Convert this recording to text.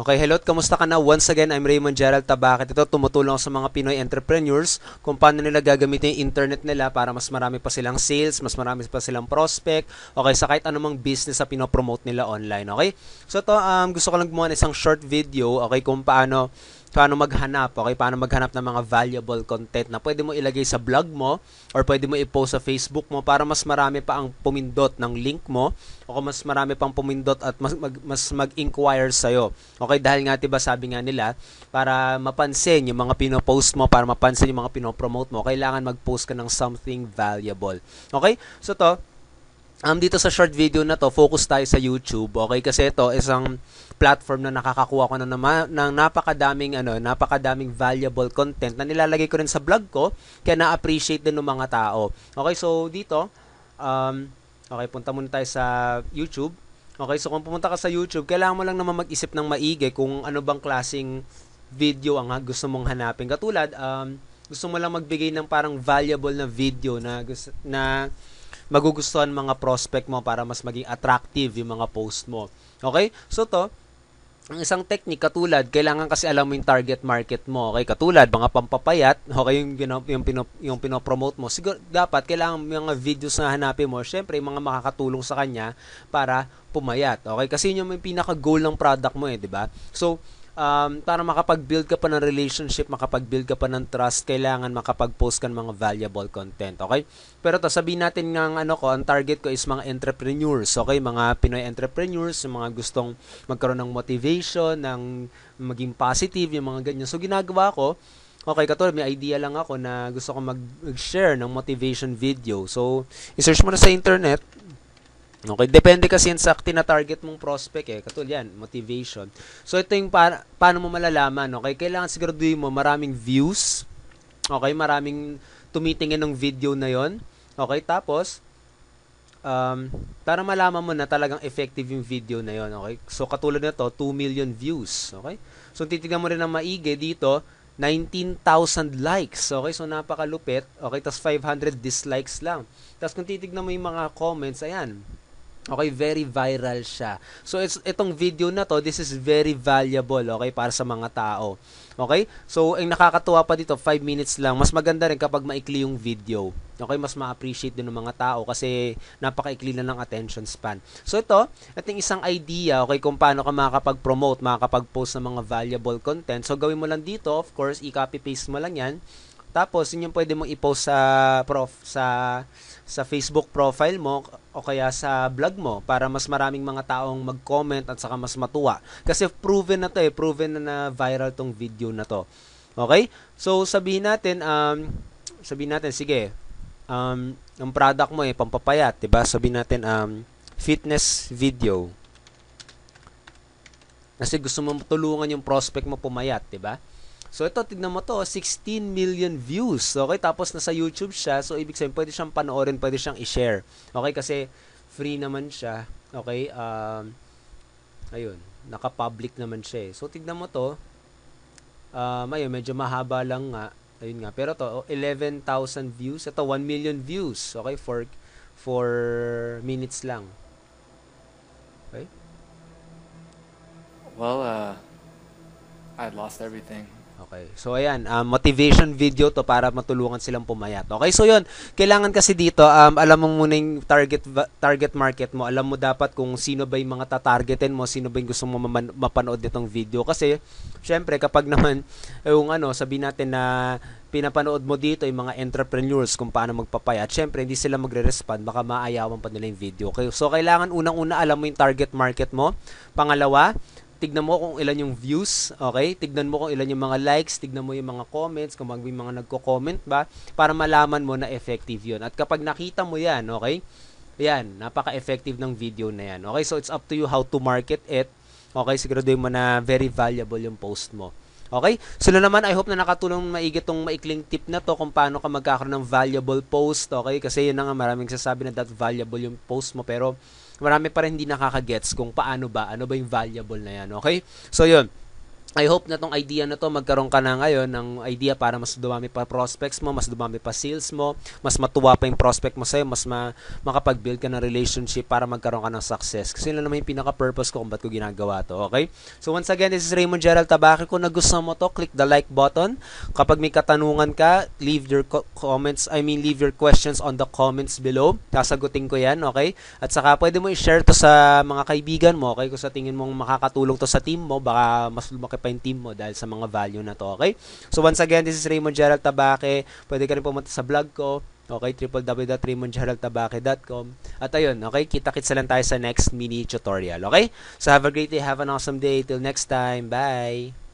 Okay, hello, kamusta ka na? Once again, I'm Raymond Gerald Tabakit. Ito, tumutulong sa mga Pinoy entrepreneurs kung paano nila gagamitin yung internet nila para mas marami pa silang sales, mas marami pa silang prospect, okay, sa kahit anumang business na pinopromote nila online, okay? So, to um, gusto ko lang gumawa ng isang short video, okay, kung paano paano maghanap, okay? Paano maghanap ng mga valuable content na pwede mo ilagay sa blog mo or pwede mo i-post sa Facebook mo para mas marami pa ang pumindot ng link mo o kung mas marami pang pumindot at mas, mag, mas mag-inquire sa'yo. Okay? Dahil nga, diba, sabi nga nila, para mapansin yung mga pinopost mo, para mapansin yung mga pinopromote mo, kailangan mag-post ka ng something valuable. Okay? So, to, um, dito sa short video na to, focus tayo sa YouTube. Okay, kasi ito isang platform na nakakakuha ko na naman ng napakadaming ano, napakadaming valuable content na nilalagay ko rin sa vlog ko kaya na-appreciate din ng mga tao. Okay, so dito um, okay, punta muna tayo sa YouTube. Okay, so kung pumunta ka sa YouTube, kailangan mo lang naman mag-isip ng maigi kung ano bang klasing video ang gusto mong hanapin. Katulad, um, gusto mo lang magbigay ng parang valuable na video na na magugustuhan mga prospect mo para mas maging attractive yung mga post mo. Okay? So to, ang isang technique katulad kailangan kasi alam mo yung target market mo okay katulad mga pampapayat okay yung pino, yung pino, yung pinopromote mo siguro dapat kailangan mga videos na hanapin mo syempre yung mga makakatulong sa kanya para pumayat okay kasi yun yung pinaka goal ng product mo eh di ba so um, para makapag-build ka pa ng relationship, makapag-build ka pa ng trust, kailangan makapag-post ka ng mga valuable content, okay? Pero to sabihin natin ng ano ko, ang target ko is mga entrepreneurs, okay? Mga Pinoy entrepreneurs, yung mga gustong magkaroon ng motivation, ng maging positive, yung mga ganyan. So ginagawa ko, Okay, katulad may idea lang ako na gusto ko mag-share ng motivation video. So, isearch mo na sa internet, Okay, depende kasi yan sa tina-target mong prospect eh. Katulad yan, motivation. So ito yung pa- paano mo malalaman, okay? Kailangan siguraduhin mo maraming views. Okay, maraming tumitingin ng video na 'yon. Okay, tapos um, para malaman mo na talagang effective yung video na 'yon, okay? So katulad nito, 2 million views, okay? So titingnan mo rin ng maigi dito, 19,000 likes. Okay, so napakalupit. Okay, tas 500 dislikes lang. Tapos kung titignan mo yung mga comments, ayan, Okay, very viral siya. So it's itong video na to, this is very valuable, okay, para sa mga tao. Okay? So ang nakakatuwa pa dito, 5 minutes lang. Mas maganda rin kapag maikli yung video. Okay, mas ma-appreciate din ng mga tao kasi napakaikli na ng attention span. So ito, ating isang idea, okay, kung paano ka makakapag-promote, makakapag-post ng mga valuable content. So gawin mo lang dito, of course, i-copy paste mo lang 'yan tapos, yun yung pwede mong i-post sa prof sa sa Facebook profile mo o kaya sa blog mo para mas maraming mga taong mag-comment at saka mas matuwa. Kasi proven na to eh, proven na na viral tong video na to. Okay? So sabihin natin um sabihin natin sige. Um ang product mo eh pampapayat, 'di ba? Sabihin natin um fitness video. Kasi gusto mo tulungan yung prospect mo pumayat, 'di ba? So ito, tignan mo to, 16 million views. Okay, tapos nasa YouTube siya. So ibig sabihin, pwede siyang panoorin, pwede siyang i-share. Okay, kasi free naman siya. Okay, um, ayun, naka-public naman siya eh. So tignan mo to, um, ayun, medyo mahaba lang nga. Ayun nga, pero to, 11,000 views. Ito, 1 million views. Okay, for, for minutes lang. Okay? Well, uh, I lost everything. Okay. So ayan, um, motivation video to para matulungan silang pumayat. Okay, so 'yun. Kailangan kasi dito um alam mo muna yung target target market mo. Alam mo dapat kung sino ba yung mga tatargetin mo, sino ba yung gusto mo mapanood nitong video kasi syempre kapag naman yung ano, sabi natin na pinapanood mo dito yung mga entrepreneurs kung paano magpapayat, syempre hindi sila magre-respond, baka maayawan pa nila yung video. Okay, so kailangan unang-una alam mo yung target market mo. Pangalawa, tignan mo kung ilan yung views, okay? Tignan mo kung ilan yung mga likes, tignan mo yung mga comments, kung mag may mga nagko-comment ba, para malaman mo na effective yun. At kapag nakita mo yan, okay? Yan, napaka-effective ng video na yan. Okay, so it's up to you how to market it. Okay, siguraduhin mo na very valuable yung post mo. Okay? Sila naman, I hope na nakatulong maigi tong maikling tip na to kung paano ka magkakaroon ng valuable post. Okay? Kasi yun na nga, maraming sasabi na that valuable yung post mo. Pero marami pa rin hindi nakakagets kung paano ba, ano ba yung valuable na yan. Okay? So, yun. I hope na tong idea na to magkaroon ka na ngayon ng idea para mas dumami pa prospects mo, mas dumami pa sales mo, mas matuwa pa yung prospect mo sa'yo, mas ma makapag-build ka ng relationship para magkaroon ka ng success. Kasi yun naman yung pinaka-purpose ko kung ba't ko ginagawa to, okay? So once again, this is Raymond Gerald Tabaki. Kung nagustuhan mo to, click the like button. Kapag may katanungan ka, leave your co- comments, I mean leave your questions on the comments below. Sasagutin ko yan, okay? At saka pwede mo i-share to sa mga kaibigan mo, okay? Kung sa tingin mong makakatulong to sa team mo, baka mas lumaki pa yung team mo dahil sa mga value na to, okay? So once again, this is Raymond Gerald Tabaque. Pwede ka rin pumunta sa vlog ko, okay? www.raymondgeraldtabaque.com At ayun, okay? Kita-kits lang tayo sa next mini tutorial, okay? So have a great day, have an awesome day. Till next time, bye!